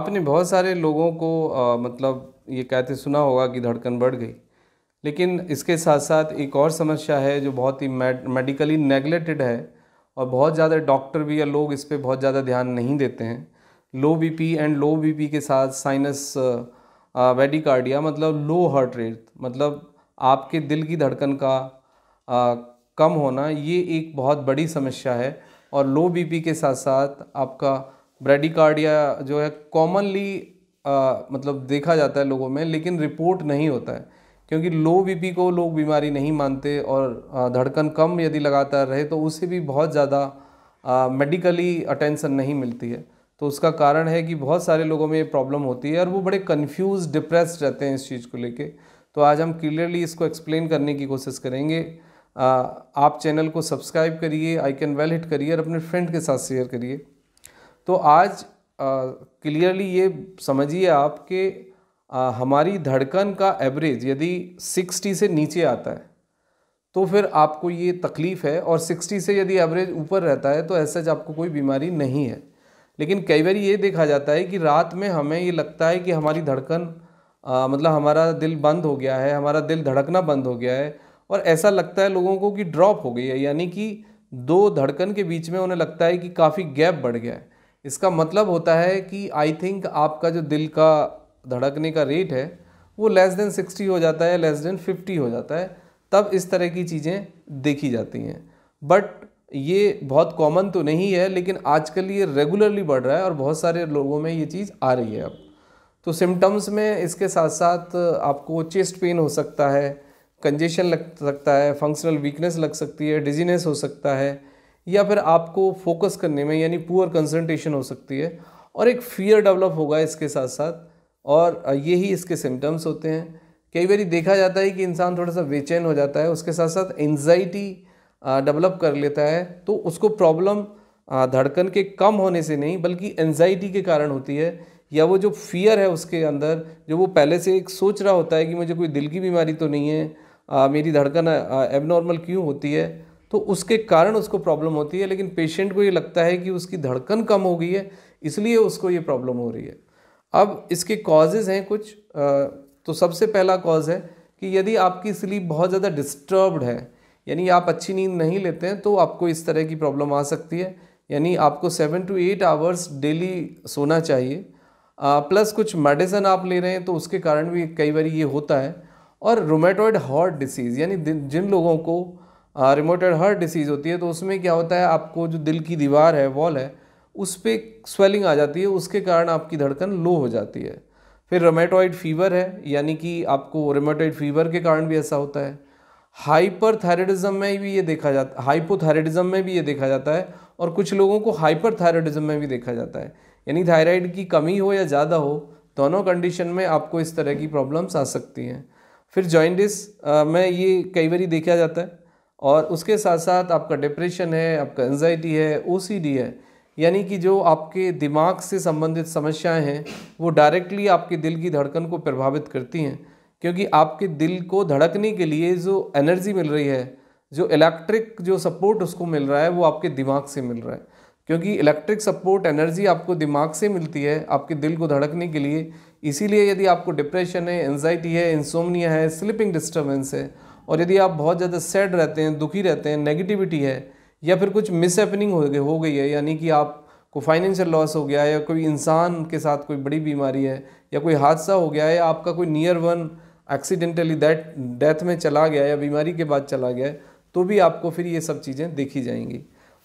आपने बहुत सारे लोगों को आ, मतलब ये कहते सुना होगा कि धड़कन बढ़ गई लेकिन इसके साथ साथ एक और समस्या है जो बहुत ही मेडिकली नेगलेटेड है और बहुत ज़्यादा डॉक्टर भी या लोग इस पर बहुत ज़्यादा ध्यान नहीं देते हैं low BP and low BP के साथ साइनस वेडिकार्डिया मतलब लो हार्ट रेट मतलब आपके दिल की धड़कन का आ, कम होना ये एक बहुत बड़ी समस्या है और लो बीपी के साथ साथ आपका ब्रेडिकार्डिया जो है कॉमनली मतलब देखा जाता है लोगों में लेकिन रिपोर्ट नहीं होता है क्योंकि लो बीपी को लोग बीमारी नहीं मानते और धड़कन कम यदि लगातार रहे तो उसे भी बहुत ज़्यादा मेडिकली अटेंशन नहीं मिलती है तो उसका कारण है कि बहुत सारे लोगों में ये प्रॉब्लम होती है और वो बड़े कन्फ्यूज डिप्रेस रहते हैं इस चीज़ को लेके तो आज हम क्लियरली इसको एक्सप्लेन करने की कोशिश करेंगे आप चैनल को सब्सक्राइब करिए आई कैन वेल हिट करिए और अपने फ्रेंड के साथ शेयर करिए तो आज क्लियरली ये समझिए आप कि हमारी धड़कन का एवरेज यदि 60 से नीचे आता है तो फिर आपको ये तकलीफ़ है और 60 से यदि एवरेज ऊपर रहता है तो ऐसा आपको कोई बीमारी नहीं है लेकिन कई बार ये देखा जाता है कि रात में हमें ये लगता है कि हमारी धड़कन आ, मतलब हमारा दिल बंद हो गया है हमारा दिल धड़कना बंद हो गया है और ऐसा लगता है लोगों को कि ड्रॉप हो गई है यानी कि दो धड़कन के बीच में उन्हें लगता है कि काफ़ी गैप बढ़ गया है इसका मतलब होता है कि आई थिंक आपका जो दिल का धड़कने का रेट है वो लेस देन सिक्सटी हो जाता है लेस देन फिफ्टी हो जाता है तब इस तरह की चीज़ें देखी जाती हैं बट ये बहुत कॉमन तो नहीं है लेकिन आजकल ये रेगुलरली बढ़ रहा है और बहुत सारे लोगों में ये चीज़ आ रही है अब तो सिम्टम्स में इसके साथ साथ आपको चेस्ट पेन हो सकता है कंजेशन लग सकता है फंक्शनल वीकनेस लग सकती है डिजीनेस हो सकता है या फिर आपको फोकस करने में यानी पुअर कंसंट्रेशन हो सकती है और एक फियर डेवलप होगा इसके साथ साथ और यही इसके सिम्टम्स होते हैं कई बार देखा जाता है कि इंसान थोड़ा सा बेचैन हो जाता है उसके साथ साथ एनजाइटी डेवलप कर लेता है तो उसको प्रॉब्लम धड़कन के कम होने से नहीं बल्कि एनजाइटी के कारण होती है या वो जो फियर है उसके अंदर जो वो पहले से एक सोच रहा होता है कि मुझे कोई दिल की बीमारी तो नहीं है आ, मेरी धड़कन एबनॉर्मल क्यों होती है तो उसके कारण उसको प्रॉब्लम होती है लेकिन पेशेंट को ये लगता है कि उसकी धड़कन कम हो गई है इसलिए उसको ये प्रॉब्लम हो रही है अब इसके कॉजेज़ हैं कुछ तो सबसे पहला कॉज है कि यदि आपकी स्लीप बहुत ज़्यादा डिस्टर्ब्ड है यानी आप अच्छी नींद नहीं लेते हैं तो आपको इस तरह की प्रॉब्लम आ सकती है यानी आपको seven to eight hours daily सोना चाहिए प्लस कुछ मेडिसिन आप ले रहे हैं तो उसके कारण भी कई बार ये होता है और रोमेटोइड हॉट डिसीज़ यानी जिन लोगों को रिमोटेड हार्ट डिसीज़ होती है तो उसमें क्या होता है आपको जो दिल की दीवार है वॉल है उस पर स्वेलिंग आ जाती है उसके कारण आपकी धड़कन लो हो जाती है फिर रोमेटोइड फीवर है यानी कि आपको रोमेटॉइड फीवर के कारण भी ऐसा होता है हाइपर हाइपरथायरॉयडिज्म में भी ये देखा जाता हाइपोथायरेडिज़म में भी ये देखा जाता है और कुछ लोगों को हाइपर हाइपरथायरॉयडिज्म में भी देखा जाता है यानी थायराइड की कमी हो या ज़्यादा हो दोनों कंडीशन में आपको इस तरह की प्रॉब्लम्स आ सकती हैं फिर जॉइंडिस में ये कई बार देखा जाता है और उसके साथ साथ आपका डिप्रेशन है आपका एनजाइटी है ओ है यानी कि जो आपके दिमाग से संबंधित समस्याएं हैं वो डायरेक्टली आपके दिल की धड़कन को प्रभावित करती हैं क्योंकि आपके दिल को धड़कने के लिए जो एनर्जी मिल रही है जो इलेक्ट्रिक जो सपोर्ट उसको मिल रहा है वो आपके दिमाग से मिल रहा है क्योंकि इलेक्ट्रिक सपोर्ट एनर्जी आपको दिमाग से मिलती है आपके दिल को धड़कने के लिए इसीलिए यदि आपको डिप्रेशन है एनजाइटी है इंसोमनिया है स्लीपिंग डिस्टर्बेंस है और यदि आप बहुत ज़्यादा सैड रहते हैं दुखी रहते हैं नेगेटिविटी है या फिर कुछ मिसहैपनिंग हो गई हो गई है यानी कि आपको फाइनेंशियल लॉस हो गया है या कोई इंसान के साथ कोई बड़ी बीमारी है या कोई हादसा हो गया है या आपका कोई near one accidentally that death में चला गया या बीमारी के बाद चला गया है तो भी आपको फिर ये सब चीज़ें देखी जाएंगी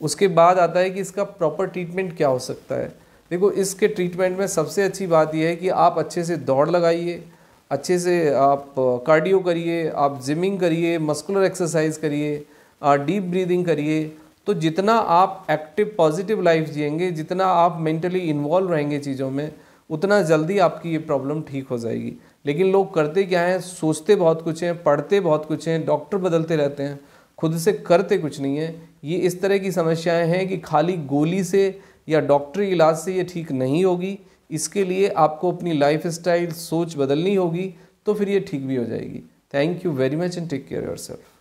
उसके बाद आता है कि इसका प्रॉपर ट्रीटमेंट क्या हो सकता है देखो इसके ट्रीटमेंट में सबसे अच्छी बात यह है कि आप अच्छे से दौड़ लगाइए अच्छे से आप कार्डियो करिए आप जिमिंग करिए मस्कुलर एक्सरसाइज करिए डीप ब्रीदिंग करिए तो जितना आप एक्टिव पॉजिटिव लाइफ जिएंगे जितना आप मेंटली इन्वॉल्व रहेंगे चीज़ों में उतना जल्दी आपकी ये प्रॉब्लम ठीक हो जाएगी लेकिन लोग करते क्या हैं सोचते बहुत कुछ हैं पढ़ते बहुत कुछ हैं डॉक्टर बदलते रहते हैं खुद से करते कुछ नहीं है ये इस तरह की समस्याएं हैं कि खाली गोली से या डॉक्टरी इलाज से ये ठीक नहीं होगी इसके लिए आपको अपनी लाइफ स्टाइल सोच बदलनी होगी तो फिर ये ठीक भी हो जाएगी thank you very much and take care your self